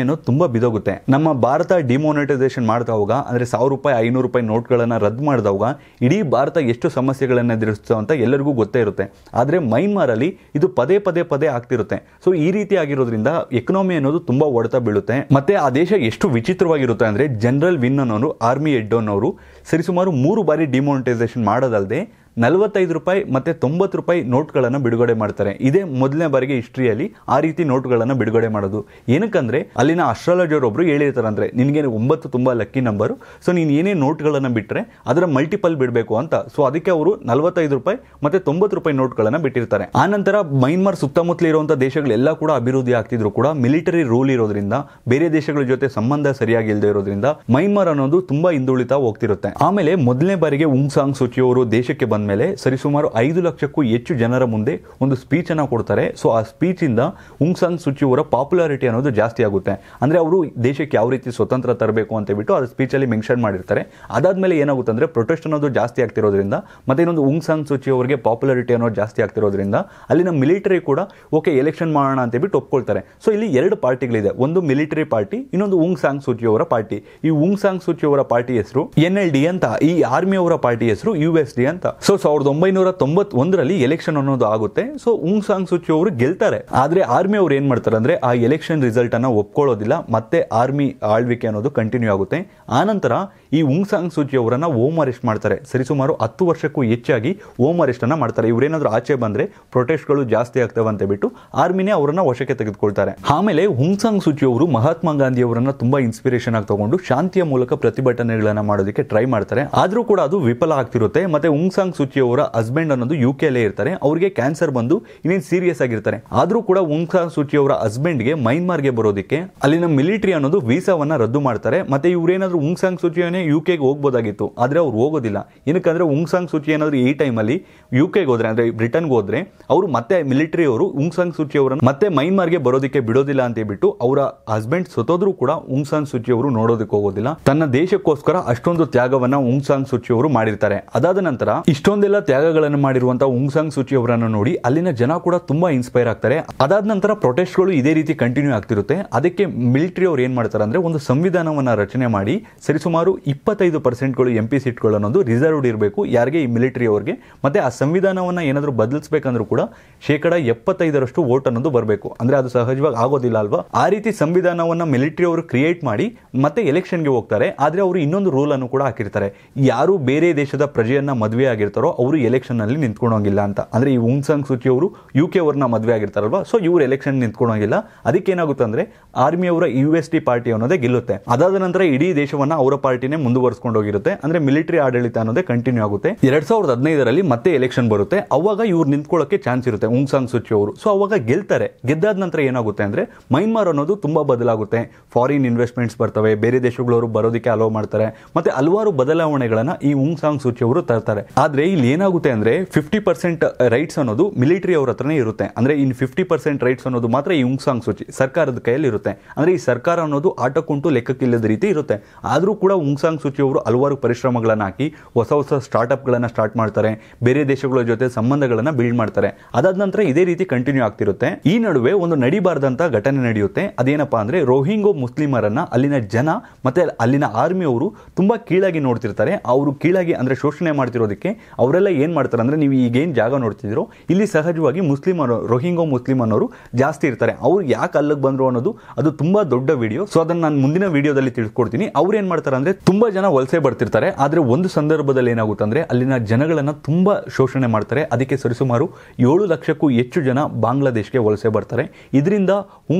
ಅನ್ನು ತುಂಬಾ ಬಿದೋಗುತ್ತೆ ನಮ್ಮ ಭಾರತ ಡಿಮೋನಿಟೈಸೇಷನ್ ಮಾಡ್ದವಾಗ ಅಂದರೆ ಸಾವಿರ ರೂಪಾಯಿ ಐನೂರು ರೂಪಾಯಿ ನೋಟ್ಗಳನ್ನು ರದ್ದು ಮಾಡಿದವಾಗ ಇಡೀ ಭಾರತ ಎಷ್ಟು ಸಮಸ್ಯೆಗಳನ್ನು ಎದುರಿಸುತ್ತೋ ಅಂತ ಎಲ್ಲರಿಗೂ ಗೊತ್ತೇ ಇರುತ್ತೆ ಆದರೆ ಮೈನ್ಮಾರಲ್ಲಿ ಇದು ಪದೇ ಪದೇ ಪದೇ ಆಗ್ತಿರುತ್ತೆ ಸೊ ಈ ರೀತಿ ಆಗಿರೋದ್ರಿಂದ ಎಕನಾಮಿ ಅನ್ನೋದು ತುಂಬಾ ಒಡೆತ ಬೀಳುತ್ತೆ ಮತ್ತೆ ಆ ದೇಶ ಎಷ್ಟು ವಿಚಿತ್ರವಾಗಿರುತ್ತೆ ಅಂದ್ರೆ ಜನರಲ್ ವಿನ್ ಅನ್ನೋರು ಆರ್ಮಿ ಎಡ್ ಅನ್ನೋರು ಸರಿಸುಮಾರು ಮೂರು ಬಾರಿ ಡಿಮೋನಿಟೈಸೇಷನ್ ಮಾಡೋದಲ್ಲದೆ ನಲವತ್ತೈದು ರೂಪಾಯಿ ಮತ್ತೆ ತೊಂಬತ್ತು ರೂಪಾಯಿ ನೋಟ್ಗಳನ್ನು ಬಿಡುಗಡೆ ಮಾಡ್ತಾರೆ ಇದೇ ಮೊದಲನೇ ಬಾರಿಗೆ ಹಿಸ್ಟ್ರಿಯಲ್ಲಿ ಆ ರೀತಿ ನೋಟ್ಗಳನ್ನು ಬಿಡುಗಡೆ ಮಾಡೋದು ಏನಕ್ಕಂದ್ರೆ ಅಲ್ಲಿನ ಅಸ್ಟ್ರಾಲಜರ್ ಒಬ್ರು ಹೇಳಿರ್ತಾರೆ ಅಂದ್ರೆ ನಿನಗೆ ಒಂಬತ್ತು ತುಂಬ ಲಕ್ಕಿ ನಂಬರು ಸೊ ನೀನು ಏನೇ ನೋಟ್ಗಳನ್ನು ಬಿಟ್ಟರೆ ಅದರ ಮಲ್ಟಿಪಲ್ ಬಿಡಬೇಕು ಅಂತ ಸೊ ಅದಕ್ಕೆ ಅವರು ನಲವತ್ತೈದು ರೂಪಾಯಿ ಮತ್ತೆ ತೊಂಬತ್ತು ರೂಪಾಯಿ ನೋಟ್ಗಳನ್ನು ಬಿಟ್ಟಿರ್ತಾರೆ ಆ ನಂತರ ಮೈನ್ಮಾರ್ ಸುತ್ತಮುತ್ತಲ ಇರುವಂಥ ದೇಶಗಳೆಲ್ಲ ಕೂಡ ಅಭಿವೃದ್ಧಿ ಆಗ್ತಿದ್ರು ಕೂಡ ಮಿಲಿಟರಿ ರೂಲ್ ಇರೋದ್ರಿಂದ ಬೇರೆ ದೇಶಗಳ ಜೊತೆ ಸಂಬಂಧ ಸರಿಯಾಗಿ ಇಲ್ಲದೆ ಇರೋದ್ರಿಂದ ಮೈನ್ಮಾರ್ ಅನ್ನೋದು ತುಂಬಾ ಹಿಂದುಳಿತಾ ಹೋಗ್ತಿರುತ್ತೆ ಆಮೇಲೆ ಮೊದಲನೇ ಬಾರಿಗೆ ಉಂಗ್ ಸಾಂಗ್ ಸೂಚಿಯವರು ದೇಶಕ್ಕೆ ಬಂದ ಅಂದಮೇಲೆ ಸರಿಸುಮಾರು ಐದು ಲಕ್ಷಕ್ಕೂ ಹೆಚ್ಚು ಜನರ ಮುಂದೆ ಒಂದು ಸ್ಪೀಚ್ ಅನ್ನ ಕೊಡ್ತಾರೆ ಸೊ ಆ ಸ್ಪೀಚಿಂದ ಉಂಗ್ ಸಾಂಗ್ ಸುಚಿಯವರ ಪಾಪ್ಯುಲಾರಿಟಿ ಅನ್ನೋದು ಜಾಸ್ತಿ ಆಗುತ್ತೆ ಅಂದ್ರೆ ಅವರು ದೇಶಕ್ಕೆ ಯಾವ ರೀತಿ ಸ್ವತಂತ್ರ ತರಬೇಕು ಅಂತ ಬಿಟ್ಟು ಅದ್ರ ಸ್ಪೀಚಲ್ಲಿ ಮೆನ್ಷನ್ ಮಾಡಿರ್ತಾರೆ ಅದಾದ್ಮೇಲೆ ಏನಾಗುತ್ತೆ ಅಂದ್ರೆ ಪ್ರೊಟೆಸ್ಟ್ ಅನ್ನೋದು ಜಾಸ್ತಿ ಆಗ್ತಿರೋದ್ರಿಂದ ಮತ್ತೆ ಇನ್ನೊಂದು ಉಂಗ್ ಸಾನ್ ಅವರಿಗೆ ಪಾಪ್ಯುಲಾರಿಟಿ ಅನ್ನೋದು ಜಾಸ್ತಿ ಆಗ್ತಿರೋದ್ರಿಂದ ಅಲ್ಲಿನ ಮಿಲಿಟರಿ ಕೂಡ ಓಕೆ ಎಲೆಕ್ಷನ್ ಮಾಡೋಣ ಅಂತ ಬಿಟ್ಟು ಒಪ್ಕೊಳ್ತಾರೆ ಸೊ ಇಲ್ಲಿ ಎರಡು ಪಾರ್ಟಿಗಳಿದೆ ಒಂದು ಮಿಲಿಟರಿ ಪಾರ್ಟಿ ಇನ್ನೊಂದು ಉಂಗ್ ಸಾಂಗ್ ಅವರ ಪಾರ್ಟಿ ಈ ಉಂಗ್ ಸಾಂಗ್ ಅವರ ಪಾರ್ಟಿ ಹೆಸರು ಎನ್ ಎಲ್ ಡಿ ಅಂತ ಈ ಆರ್ಮಿ ಅವರ ಪಾರ್ಟಿ ಹೆಸರು ಯು ಎಸ್ ಡಿ ಅಂತ ಸೊ ಸಾವಿರದ ಒಂಬೈನೂರ ತೊಂಬತ್ ಒಂದರಲ್ಲಿ ಎಲೆಕ್ಷನ್ ಅನ್ನೋದು ಆಗುತ್ತೆ ಸೊ ಉಂಗ್ ಸಾಂಗ್ ಸೂಚಿ ಅವರು ಗೆಲ್ತಾರೆ ಆದ್ರೆ ಆರ್ಮಿ ಅವ್ರು ಏನ್ ಮಾಡ್ತಾರೆ ಅಂದ್ರೆ ಆ ಎಲೆಕ್ಷನ್ ರಿಸಲ್ಟ್ ಅನ್ನ ಒಪ್ಕೊಳ್ಳೋದಿಲ್ಲ ಮತ್ತೆ ಆರ್ಮಿ ಆಳ್ವಿಕೆ ಅನ್ನೋದು ಕಂಟಿನ್ಯೂ ಆಗುತ್ತೆ ಆನಂತರ ಈ ಸಾಂಗ್ ಸೂಚಿ ಅವರನ್ನ ಓಮ್ ಅರೆಸ್ಟ್ ಮಾಡ್ತಾರೆ ಸರಿಸುಮಾರು ಹತ್ತು ವರ್ಷಕ್ಕೂ ಹೆಚ್ಚಾಗಿ ಓಮ್ ಅನ್ನ ಮಾಡ್ತಾರೆ ಇವರೇನಾದ್ರೂ ಆಚೆ ಪ್ರೊಟೆಸ್ಟ್ ಪ್ರೊಟೆಸ್ಟ್ಗಳು ಜಾಸ್ತಿ ಆಗ್ತವೆ ಅಂತ ಬಿಟ್ಟು ಆರ್ಮಿನೇ ಅವರನ್ನು ವಶಕ್ಕೆ ತೆಗೆದುಕೊಳ್ತಾರೆ ಆಮೇಲೆ ಸಾಂಗ್ ಸೂಚಿ ಅವರು ಮಹಾತ್ಮ ಗಾಂಧಿ ಅವರನ್ನ ತುಂಬಾ ಇನ್ಸ್ಪಿರೇಷನ್ ಆಗಿ ತಗೊಂಡು ಶಾಂತಿಯ ಮೂಲಕ ಪ್ರತಿಭಟನೆಗಳನ್ನ ಮಾಡೋದಕ್ಕೆ ಟ್ರೈ ಮಾಡ್ತಾರೆ ಆದ್ರೂ ಕೂಡ ಅದು ವಿಫಲ ಆಗ್ತಿರುತ್ತೆ ಮತ್ತೆ ಸಾಂಗ್ ಸೂಚಿ ಅವರ ಹಸ್ಬೆಂಡ್ ಅನ್ನೋದು ಯು ಕೆ ಇರ್ತಾರೆ ಅವರಿಗೆ ಕ್ಯಾನ್ಸರ್ ಬಂದು ಇನ್ನೇನು ಸೀರಿಯಸ್ ಆಗಿರ್ತಾರೆ ಆದ್ರೂ ಕೂಡ ಸಾಂಗ್ ಸೂಚಿ ಅವರ ಹಸ್ಬೆಂಡ್ಗೆ ಮೈನ್ಮಾರ್ಗೆ ಬರೋದಕ್ಕೆ ಅಲ್ಲಿನ ಮಿಲಿಟರಿ ಅನ್ನೋದು ವೀಸಾವನ್ನ ರದ್ದು ಮಾಡ್ತಾರೆ ಮತ್ತೆ ಇವರೇನಾದ್ರೂ ಸಾಂಗ್ ಸೂಚಿಯನ್ನೇ ಯು ಕೆಗೆ ಹೋಗ್ಬೋದಾಗಿತ್ತು ಆದರೆ ಅವ್ರು ಹೋಗೋದಿಲ್ಲ ಏನಕ್ಕಂದರೆ ಉಂಗ್ಸಾಂಗ್ ಸೂಚಿ ಏನಾದರೂ ಈ ಟೈಮಲ್ಲಿ ಯು ಕೆಗೆ ಹೋದರೆ ಅಂದರೆ ಬ್ರಿಟನ್ಗೆ ಹೋದರೆ ಅವರು ಮತ್ತೆ ಮಿಲಿಟರಿ ಅವರು ಉಂಗ್ಸಾಂಗ್ ಸೂಚಿ ಅವರನ್ನು ಮತ್ತೆ ಮೈನ್ಮಾರ್ಗೆ ಬರೋದಕ್ಕೆ ಬಿಡೋದಿಲ್ಲ ಅಂತ ಹೇಳ್ಬಿಟ್ಟು ಅವರ ಹಸ್ಬೆಂಡ್ ಸತ್ತೋದ್ರೂ ಕೂಡ ಉಂಗ್ಸಾಂಗ್ ಸೂಚಿ ಅವರು ನೋಡೋದಕ್ಕೆ ಹೋಗೋದಿಲ್ಲ ತನ್ನ ದೇಶಕ್ಕೋಸ್ಕರ ಅಷ್ಟೊಂದು ತ್ಯಾಗವನ್ನು ಉಂಗ್ಸಾಂಗ್ ಸೂಚಿ ಅವರು ಮಾಡಿರ್ತಾರೆ ಅದಾದ ನಂತರ ಇಷ್ಟೊಂದೆಲ್ಲ ತ್ಯಾಗಗಳನ್ನು ಮಾಡಿರುವಂತಹ ಉಂಗ್ಸಾಂಗ್ ಸೂಚಿ ಅವರನ್ನು ನೋಡಿ ಅಲ್ಲಿನ ಜನ ಕೂಡ ತುಂಬಾ ಇನ್ಸ್ಪೈರ್ ಆಗ್ತಾರೆ ಅದಾದ ನಂತರ ಪ್ರೊಟೆಸ್ಟ್ಗಳು ಇದೇ ರೀತಿ ಕಂಟಿನ್ಯೂ ಆಗ್ತಿರುತ್ತೆ ಅದಕ್ಕೆ ಮಿಲಿಟರಿ ಅವರು ಏನ್ ಮಾಡ್ತಾರೆ ಅಂದ್ರೆ ಒಂದು ಸಂವಿಧಾನವನ್ನ ರಚನೆ ಮಾಡಿ ಸರಿಸುಮಾರು ಇಪ್ಪತ್ತೈದು ಪರ್ಸೆಂಟ್ಗಳು ಎಂ ಪಿ ಸೀಟ್ಗಳು ಅನ್ನೋದು ರಿಸರ್ವ್ಡ್ ಇರಬೇಕು ಯಾರಿಗೆ ಈ ಮಿಲಿಟರಿ ಅವ್ರಿಗೆ ಮತ್ತು ಆ ಸಂವಿಧಾನವನ್ನು ಏನಾದರೂ ಬದಲಿಸಬೇಕಂದ್ರೂ ಕೂಡ ಶೇಕಡ ಎಪ್ಪತ್ತೈದರಷ್ಟು ವೋಟ್ ಅನ್ನೋದು ಬರಬೇಕು ಅಂದರೆ ಅದು ಸಹಜವಾಗಿ ಆಗೋದಿಲ್ಲ ಅಲ್ವಾ ಆ ರೀತಿ ಸಂವಿಧಾನವನ್ನು ಮಿಲಿಟರಿ ಅವರು ಕ್ರಿಯೇಟ್ ಮಾಡಿ ಮತ್ತೆ ಎಲೆಕ್ಷನ್ಗೆ ಹೋಗ್ತಾರೆ ಆದರೆ ಅವರು ಇನ್ನೊಂದು ರೂಲನ್ನು ಕೂಡ ಹಾಕಿರ್ತಾರೆ ಯಾರು ಬೇರೆ ದೇಶದ ಪ್ರಜೆಯನ್ನ ಮದುವೆ ಆಗಿರ್ತಾರೋ ಅವರು ಎಲೆಕ್ಷನ್ನಲ್ಲಿ ನಿಂತ್ಕೊಳೋಂಗಿಲ್ಲ ಅಂತ ಅಂದರೆ ಈ ಉಂಗ್ಸಂಗ್ ಸೂಚಿ ಅವರು ಯು ಕೆ ಅವ್ರನ್ನ ಮದುವೆ ಆಗಿರ್ತಾರಲ್ವಾ ಸೊ ಇವರು ಎಲೆಕ್ಷನ್ ನಿಂತ್ಕೊಳೋಂಗಿಲ್ಲ ಅದಕ್ಕೆ ಏನಾಗುತ್ತೆ ಅಂದರೆ ಆರ್ಮಿಯವರ ಯು ಎಸ್ ಟಿ ಪಾರ್ಟಿ ಅನ್ನೋದೇ ಗೆಲ್ಲುತ್ತೆ ಅದಾದ ನಂತರ ಇಡೀ ದೇಶವನ್ನು ಅವರ ಪಾರ್ಟಿನ ಪ್ರಕ್ರಿಯೆನೇ ಮುಂದುವರಿಸ್ಕೊಂಡು ಹೋಗಿರುತ್ತೆ ಅಂದ್ರೆ ಮಿಲಿಟರಿ ಆಡಳಿತ ಅನ್ನೋದೇ ಕಂಟಿನ್ಯೂ ಆಗುತ್ತೆ ಎರಡ್ ಸಾವಿರದ ಹದಿನೈದರಲ್ಲಿ ಮತ್ತೆ ಎಲೆಕ್ಷನ್ ಬರುತ್ತೆ ಅವಾಗ ಇವ್ರು ನಿಂತ್ಕೊಳ್ಳೋಕೆ ಚಾನ್ಸ್ ಇರುತ್ತೆ ಸಾಂಗ್ ಸುಚಿ ಅವರು ಸೊ ಅವಾಗ ಗೆಲ್ತಾರೆ ಗೆದ್ದಾದ ನಂತರ ಏನಾಗುತ್ತೆ ಅಂದ್ರೆ ಮೈನ್ಮಾರ್ ಅನ್ನೋದು ತುಂಬಾ ಬದಲಾಗುತ್ತೆ ಫಾರಿನ್ ಇನ್ವೆಸ್ಟ್ಮೆಂಟ್ಸ್ ಬರ್ತವೆ ಬೇರೆ ದೇಶಗಳವರು ಬರೋದಕ್ಕೆ ಅಲೋ ಮಾಡ್ತಾರೆ ಮತ್ತೆ ಹಲವಾರು ಬದಲಾವಣೆಗಳನ್ನ ಈ ಸಾಂಗ್ ಸುಚಿ ಅವರು ತರ್ತಾರೆ ಆದ್ರೆ ಇಲ್ಲಿ ಏನಾಗುತ್ತೆ ಅಂದ್ರೆ ಫಿಫ್ಟಿ ಪರ್ಸೆಂಟ್ ರೈಟ್ಸ್ ಅನ್ನೋದು ಮಿಲಿಟರಿ ಅವ್ರ ಹತ್ರನೇ ಇರುತ್ತೆ ಅಂದ್ರೆ ಇನ್ ಫಿಫ್ಟಿ ಪರ್ಸೆಂಟ್ ರೈಟ್ಸ್ ಅನ್ನೋದು ಮಾತ್ರ ಈ ಉಂಗ್ ಸಾಂಗ್ ಸೂಚಿ ಸರ್ಕಾರದ ಕೈಯಲ್ಲಿ ಇರುತ್ತೆ ಅಂದ್ರೆ ಈ ಸರ್ಕಾರ ಅನ್ನೋದು ಆಟಕ್ಕುಂಟು ಲೆಕ್ಕಕ್ಕಿಲ್ಲದ ರೀತಿ ಇರುತ್ತೆ ಆದರೂ ಕೂಡ ಉಂಗ್ ಆಂಗ್ ಅವರು ಹಲವಾರು ಪರಿಶ್ರಮಗಳನ್ನು ಹಾಕಿ ಹೊಸ ಹೊಸ ಸ್ಟಾರ್ಟ್ಅಪ್ಗಳನ್ನು ಸ್ಟಾರ್ಟ್ ಮಾಡ್ತಾರೆ ಬೇರೆ ದೇಶಗಳ ಜೊತೆ ಸಂಬಂಧಗಳನ್ನು ಬಿಲ್ಡ್ ಮಾಡ್ತಾರೆ ಅದಾದ ನಂತರ ಇದೇ ರೀತಿ ಕಂಟಿನ್ಯೂ ಆಗ್ತಿರುತ್ತೆ ಈ ನಡುವೆ ಒಂದು ನಡಿಬಾರ್ದಂತ ಘಟನೆ ನಡೆಯುತ್ತೆ ಅದೇನಪ್ಪಾ ಅಂದ್ರೆ ರೋಹಿಂಗೋ ಮುಸ್ಲಿಮರನ್ನ ಅಲ್ಲಿನ ಜನ ಮತ್ತೆ ಅಲ್ಲಿನ ಆರ್ಮಿ ಅವರು ತುಂಬಾ ಕೀಳಾಗಿ ನೋಡ್ತಿರ್ತಾರೆ ಅವರು ಕೀಳಾಗಿ ಅಂದ್ರೆ ಶೋಷಣೆ ಮಾಡ್ತಿರೋದಕ್ಕೆ ಅವರೆಲ್ಲ ಏನ್ ಮಾಡ್ತಾರೆ ಅಂದ್ರೆ ನೀವು ಈಗೇನ್ ಜಾಗ ನೋಡ್ತಿದ್ರು ಇಲ್ಲಿ ಸಹಜವಾಗಿ ಮುಸ್ಲಿಮರು ರೋಹಿಂಗೋ ಮುಸ್ಲಿಮ್ ಅನ್ನೋರು ಜಾಸ್ತಿ ಇರ್ತಾರೆ ಅವ್ರು ಯಾಕೆ ಅಲ್ಲಿಗೆ ಬಂದ್ರು ಅನ್ನೋದು ಅದು ತುಂಬಾ ದೊಡ್ಡ ವಿಡಿಯೋ ಸೊ ಅದನ್ನ ನಾನು ಮುಂದಿನ ವಿಡಿಯೋದಲ್ಲಿ ತಿಳ್ಕೊಡ್ತೀನಿ ಅವ್ರು ಏನ್ ಮಾಡ್ತಾರೆ ಅಂದ್ರೆ ತುಂಬಾ ಜನ ವಲಸೆ ಬರ್ತಿರ್ತಾರೆ ಆದರೆ ಒಂದು ಸಂದರ್ಭದಲ್ಲಿ ಏನಾಗುತ್ತೆ ಅಂದ್ರೆ ಅಲ್ಲಿನ ಜನಗಳನ್ನು ತುಂಬಾ ಶೋಷಣೆ ಮಾಡ್ತಾರೆ ಅದಕ್ಕೆ ಸರಿಸುಮಾರು ಏಳು ಲಕ್ಷಕ್ಕೂ ಹೆಚ್ಚು ಜನ ಬಾಂಗ್ಲಾದೇಶಕ್ಕೆ ವಲಸೆ ಬರ್ತಾರೆ ಇದರಿಂದ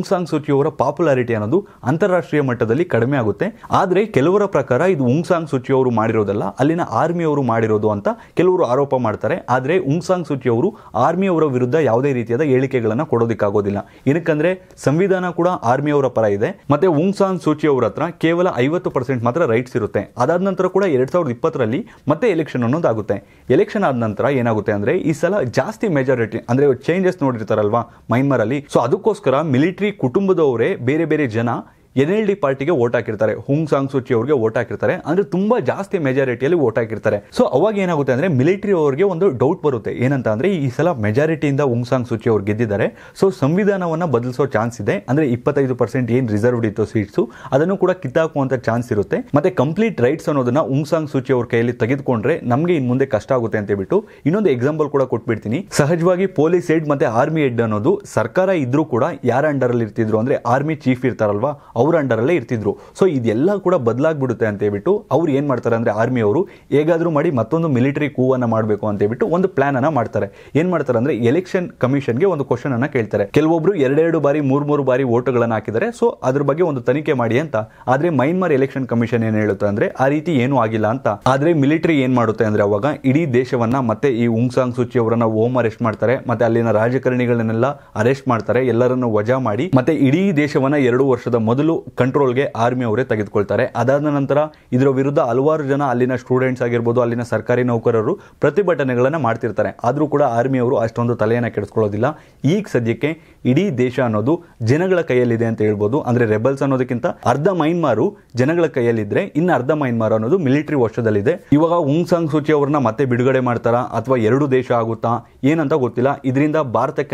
ಸಾಂಗ್ ಸೂಚಿಯವರ ಪಾಪ್ಯುಲಾರಿಟಿ ಅನ್ನೋದು ಅಂತಾರಾಷ್ಟ್ರೀಯ ಮಟ್ಟದಲ್ಲಿ ಕಡಿಮೆ ಆಗುತ್ತೆ ಆದರೆ ಕೆಲವರ ಪ್ರಕಾರ ಇದು ಸಾಂಗ್ ಸೂಚಿಯವರು ಮಾಡಿರೋದಲ್ಲ ಅಲ್ಲಿನ ಆರ್ಮಿಯವರು ಮಾಡಿರೋದು ಅಂತ ಕೆಲವರು ಆರೋಪ ಮಾಡ್ತಾರೆ ಆದರೆ ಸಾಂಗ್ ಸೂಚಿಯವರು ಆರ್ಮಿಯವರ ವಿರುದ್ಧ ಯಾವುದೇ ರೀತಿಯಾದ ಹೇಳಿಕೆಗಳನ್ನು ಕೊಡೋದಕ್ಕಾಗೋದಿಲ್ಲ ಏನಕ್ಕಂದ್ರೆ ಸಂವಿಧಾನ ಕೂಡ ಆರ್ಮಿಯವರ ಪರ ಇದೆ ಮತ್ತೆ ಸಾಂಗ್ ಸೂಚಿಯವರ ಹತ್ರ ಕೇವಲ ಐವತ್ತು ಪರ್ಸೆಂಟ್ ಮಾತ್ರ ರೈಟ್ಸ್ ಇರುತ್ತೆ ಇರುತ್ತೆ ಅದಾದ ನಂತರ ಕೂಡ ಎರಡ್ ಸಾವಿರದ ಇಪ್ಪತ್ತರಲ್ಲಿ ಮತ್ತೆ ಎಲೆಕ್ಷನ್ ಅನ್ನೋದಾಗುತ್ತೆ ಎಲೆಕ್ಷನ್ ಆದ ನಂತರ ಏನಾಗುತ್ತೆ ಅಂದ್ರೆ ಈ ಸಲ ಜಾಸ್ತಿ ಮೆಜಾರಿಟಿ ಅಂದ್ರೆ ಚೇಂಜಸ್ ನೋಡಿರ್ತಾರಲ್ವಾ ಅಲ್ಲಿ ಸೊ ಅದಕ್ಕೋಸ್ಕರ ಮಿಲಿಟರಿ ಕುಟುಂಬದವರೇ ಬೇರೆ ಬೇರೆ ಜನ ಎನ್ ಎಲ್ ಡಿ ಪಾರ್ಟಿಗೆ ಓಟ್ ಹಾಕಿರ್ತಾರೆ ಹುಂಗ್ ಸಾಂಗ್ ಸೂಚಿ ಅವರಿಗೆ ಓಟ್ ಹಾಕಿರ್ತಾರೆ ಅಂದ್ರೆ ತುಂಬಾ ಜಾಸ್ತಿ ಮೆಜಾರಿಟಿಯಲ್ಲಿ ಓಟ್ ಹಾಕಿರ್ತಾರೆ ಸೊ ಅವಾಗ ಏನಾಗುತ್ತೆ ಅಂದ್ರೆ ಮಿಲಿಟರಿ ಅವರಿಗೆ ಒಂದು ಡೌಟ್ ಬರುತ್ತೆ ಏನಂತ ಅಂದ್ರೆ ಈ ಸಲ ಮೆಜಾರಿಟಿಯಿಂದ ಹುಂಗ್ ಸಾಂಗ್ ಸೂಚಿ ಅವ್ರು ಗೆದ್ದಿದ್ದಾರೆ ಸೊ ಸಂವಿಧಾನವನ್ನ ಬದಲಿಸೋ ಚಾನ್ಸ್ ಇದೆ ಅಂದ್ರೆ ಇಪ್ಪತ್ತೈದು ಪರ್ಸೆಂಟ್ ಏನ್ ರಿಸರ್ವ್ ಇತ್ತು ಸೀಟ್ಸ್ ಅದನ್ನು ಕೂಡ ಕಿತ್ತಾಕುವಂತ ಚಾನ್ಸ್ ಇರುತ್ತೆ ಮತ್ತೆ ಕಂಪ್ಲೀಟ್ ರೈಟ್ಸ್ ಅನ್ನೋದನ್ನ ಹುಂಗ್ ಸಾಂಗ್ ಸೂಚಿ ಅವ್ರ ಕೈಯಲ್ಲಿ ತೆಗೆದುಕೊಂಡ್ರೆ ನಮಗೆ ಇನ್ ಮುಂದೆ ಕಷ್ಟ ಆಗುತ್ತೆ ಅಂತ ಹೇಳ್ಬಿಟ್ಟು ಇನ್ನೊಂದು ಎಕ್ಸಾಂಪಲ್ ಕೂಡ ಕೊಟ್ಬಿಡ್ತೀನಿ ಸಹಜವಾಗಿ ಪೊಲೀಸ್ ಹೆಡ್ ಮತ್ತೆ ಆರ್ಮಿ ಹೆಡ್ ಅನ್ನೋದು ಸರ್ಕಾರ ಇದ್ರೂ ಕೂಡ ಯಾರ ಅಂಡರ್ ಅಲ್ಲಿ ಇರ್ತಿದ್ರು ಅಂದ್ರೆ ಆರ್ಮಿ ಚೀಫ್ ಇರ್ತಾರಲ್ವಾ ಅವ್ರ ಅಂಡರಲ್ಲೇ ಇರ್ತಿದ್ರು ಸೊ ಇದೆಲ್ಲ ಕೂಡ ಬದಲಾಗ್ಬಿಡುತ್ತೆ ಅಂತ ಹೇಳ್ಬಿಟ್ಟು ಅವ್ರು ಏನು ಮಾಡ್ತಾರೆ ಅಂದರೆ ಆರ್ಮಿ ಅವರು ಹೇಗಾದರೂ ಮಾಡಿ ಮತ್ತೊಂದು ಮಿಲಿಟರಿ ಕೂವನ್ನು ಮಾಡಬೇಕು ಅಂತ ಹೇಳ್ಬಿಟ್ಟು ಒಂದು ಪ್ಲಾನ್ ಅನ್ನ ಮಾಡ್ತಾರೆ ಏನು ಮಾಡ್ತಾರೆ ಅಂದರೆ ಎಲೆಕ್ಷನ್ ಕಮಿಷನ್ಗೆ ಒಂದು ಕ್ವಶನ್ ಅನ್ನು ಕೇಳ್ತಾರೆ ಕೆಲವೊಬ್ರು ಎರಡೆರಡು ಬಾರಿ ಮೂರು ಮೂರು ಬಾರಿ ಓಟುಗಳನ್ನು ಹಾಕಿದರೆ ಸೊ ಅದ್ರ ಬಗ್ಗೆ ಒಂದು ತನಿಖೆ ಮಾಡಿ ಅಂತ ಆದರೆ ಮೈನ್ಮಾರ್ ಎಲೆಕ್ಷನ್ ಕಮಿಷನ್ ಏನು ಹೇಳುತ್ತೆ ಅಂದರೆ ಆ ರೀತಿ ಏನೂ ಆಗಿಲ್ಲ ಅಂತ ಆದರೆ ಮಿಲಿಟರಿ ಏನು ಮಾಡುತ್ತೆ ಅಂದರೆ ಅವಾಗ ಇಡೀ ದೇಶವನ್ನು ಮತ್ತೆ ಈ ಉಂಗ್ಸಾಂಗ್ ಸೂಚಿ ಅವರನ್ನು ಹೋಮ್ ಅರೆಸ್ಟ್ ಮಾಡ್ತಾರೆ ಮತ್ತೆ ಅಲ್ಲಿನ ರಾಜಕಾರಣಿಗಳನ್ನೆಲ್ಲ ಅರೆಸ್ಟ್ ಮಾಡ್ತಾರೆ ಎಲ್ಲರನ್ನು ವಜಾ ಮಾಡಿ ಮತ್ತೆ ಇಡೀ ದೇಶವನ್ನ ಎರಡು ವರ್ಷದ ಮೊದಲು ಕಂಟ್ರೋಲ್ಗೆ ಆರ್ಮಿ ಅವರೇ ತೆಗೆದುಕೊಳ್ತಾರೆ ಅದಾದ ನಂತರ ಇದರ ವಿರುದ್ಧ ಹಲವಾರು ಜನ ಅಲ್ಲಿನ ಸ್ಟೂಡೆಂಟ್ಸ್ ಆಗಿರ್ಬೋದು ಅಲ್ಲಿನ ಸರ್ಕಾರಿ ನೌಕರರು ಪ್ರತಿಭಟನೆಗಳನ್ನು ಮಾಡ್ತಿರ್ತಾರೆ ಆದರೂ ಕೂಡ ಆರ್ಮಿ ಅವರು ಅಷ್ಟೊಂದು ತಲೆಯನ್ನು ಕೆಡಿಸ್ಕೊಳ್ಳೋದಿಲ್ಲ ಈಗ ಸದ್ಯಕ್ಕೆ ಇಡೀ ದೇಶ ಅನ್ನೋದು ಜನಗಳ ಕೈಯಲ್ಲಿದೆ ಅಂತ ಹೇಳ್ಬೋದು ಅಂದರೆ ರೆಬಲ್ಸ್ ಅನ್ನೋದಕ್ಕಿಂತ ಅರ್ಧ ಮೈನ್ಮಾರು ಜನಗಳ ಕೈಯಲ್ಲಿದ್ರೆ ಇನ್ನು ಅರ್ಧ ಮೈನ್ಮಾರು ಅನ್ನೋದು ಮಿಲಿಟರಿ ವರ್ಷದಲ್ಲಿದೆ ಇವಾಗ ಉಂಗ್ ಸಾಂಗ್ ಸೂಚಿ ಅವ್ರನ್ನ ಮತ್ತೆ ಬಿಡುಗಡೆ ಮಾಡ್ತಾರಾ ಅಥವಾ ಎರಡು ದೇಶ ಆಗುತ್ತಾ ಏನಂತ ಗೊತ್ತಿಲ್ಲ ಇದರಿಂದ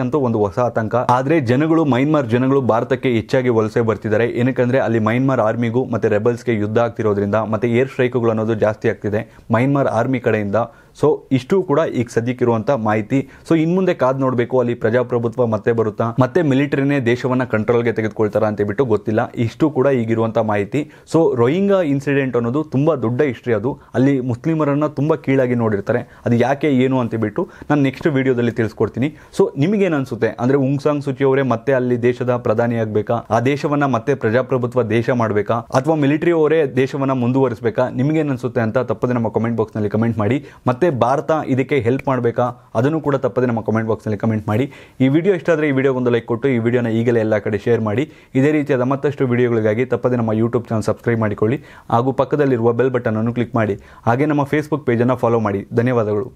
ಅಂತೂ ಒಂದು ಹೊಸ ಆತಂಕ ಆದರೆ ಜನಗಳು ಮೈನ್ಮಾರ್ ಜನಗಳು ಭಾರತಕ್ಕೆ ಹೆಚ್ಚಾಗಿ ವಲಸೆ ಬರ್ತಿದ್ದಾರೆ ಏನಕ್ಕೆ ಅಲ್ಲಿ ಮೈನ್ಮಾರ್ ಆರ್ಮಿಗೂ ಮತ್ತು ರೆಬಲ್ಸ್ಗೆ ಯುದ್ಧ ಆಗ್ತಿರೋದ್ರಿಂದ ಮತ್ತೆ ಏರ್ ಸ್ಟ್ರೈಕ್ಗಳು ಅನ್ನೋದು ಜಾಸ್ತಿ ಆಗ್ತಿದೆ ಮೈನ್ಮಾರ್ ಆರ್ಮಿ ಕಡೆಯಿಂದ ಸೊ ಇಷ್ಟು ಕೂಡ ಈಗ ಸದ್ಯಕ್ಕಿರುವಂಥ ಮಾಹಿತಿ ಸೊ ಇನ್ ಮುಂದೆ ಕಾದ್ ನೋಡಬೇಕು ಅಲ್ಲಿ ಪ್ರಜಾಪ್ರಭುತ್ವ ಮತ್ತೆ ಬರುತ್ತಾ ಮತ್ತೆ ಮಿಲಿಟರಿನೇ ದೇಶವನ್ನು ಕಂಟ್ರೋಲ್ಗೆ ತೆಗೆದುಕೊಳ್ತಾರ ಅಂತ ಬಿಟ್ಟು ಗೊತ್ತಿಲ್ಲ ಇಷ್ಟು ಕೂಡ ಇರುವಂತ ಮಾಹಿತಿ ಸೊ ರೋಹಿಂಗಾ ಇನ್ಸಿಡೆಂಟ್ ಅನ್ನೋದು ತುಂಬಾ ದೊಡ್ಡ ಹಿಸ್ಟ್ರಿ ಅದು ಅಲ್ಲಿ ಮುಸ್ಲಿಮರನ್ನ ತುಂಬಾ ಕೀಳಾಗಿ ನೋಡಿರ್ತಾರೆ ಅದು ಯಾಕೆ ಏನು ಅಂತ ಬಿಟ್ಟು ನಾನು ನೆಕ್ಸ್ಟ್ ವಿಡಿಯೋದಲ್ಲಿ ತಿಳಿಸ್ಕೊಡ್ತೀನಿ ಸೊ ನಿಮಗೇನು ಅನಿಸುತ್ತೆ ಅಂದರೆ ಉಂಗ್ಸಾಂಗ್ ಅವರೇ ಮತ್ತೆ ಅಲ್ಲಿ ದೇಶದ ಪ್ರಧಾನಿ ಆಗ್ಬೇಕಾ ಆ ದೇಶವನ್ನ ಮತ್ತೆ ಪ್ರಜಾಪ್ರಭುತ್ವ ದೇಶ ಮಾಡಬೇಕಾ ಅಥವಾ ಮಿಲಿಟರಿ ಅವರೇ ದೇಶವನ್ನ ಮುಂದುವರಿಸಬೇಕಾ ನಿಮಗೇನು ಅನಿಸುತ್ತೆ ಅಂತ ತಪ್ಪದೆ ನಮ್ಮ ಕಮೆಂಟ್ ನಲ್ಲಿ ಕಮೆಂಟ್ ಮಾಡಿ ಮತ್ತೆ ಭಾರತ ಇದಕ್ಕೆ ಹೆಲ್ಪ್ ಮಾಡಬೇಕಾ ಅದನ್ನು ಕೂಡ ತಪ್ಪದೆ ನಮ್ಮ ಕಮೆಂಟ್ ಬಾಕ್ಸ್ನಲ್ಲಿ ಕಮೆಂಟ್ ಮಾಡಿ ಈ ವಿಡಿಯೋ ಇಷ್ಟ ಈ ಈ ಒಂದು ಲೈಕ್ ಕೊಟ್ಟು ಈ ವಿಡಿಯೋನ ಈಗಲೇ ಎಲ್ಲ ಕಡೆ ಶೇರ್ ಮಾಡಿ ಇದೇ ರೀತಿಯಾದ ಮತ್ತಷ್ಟು ವಿಡಿಯೋಗಳಿಗಾಗಿ ತಪ್ಪದೆ ನಮ್ಮ ಯೂಟ್ಯೂಬ್ ಚಾನಲ್ ಸಬ್ಸ್ಕ್ರೈಬ್ ಮಾಡಿಕೊಳ್ಳಿ ಹಾಗೂ ಪಕ್ಕದಲ್ಲಿರುವ ಬೆಲ್ ಬಟನ್ ಅನ್ನು ಕ್ಲಿಕ್ ಮಾಡಿ ಹಾಗೆ ನಮ್ಮ ಫೇಸ್ಬುಕ್ ಪೇಜನ್ನು ಫಾಲೋ ಮಾಡಿ ಧನ್ಯವಾದಗಳು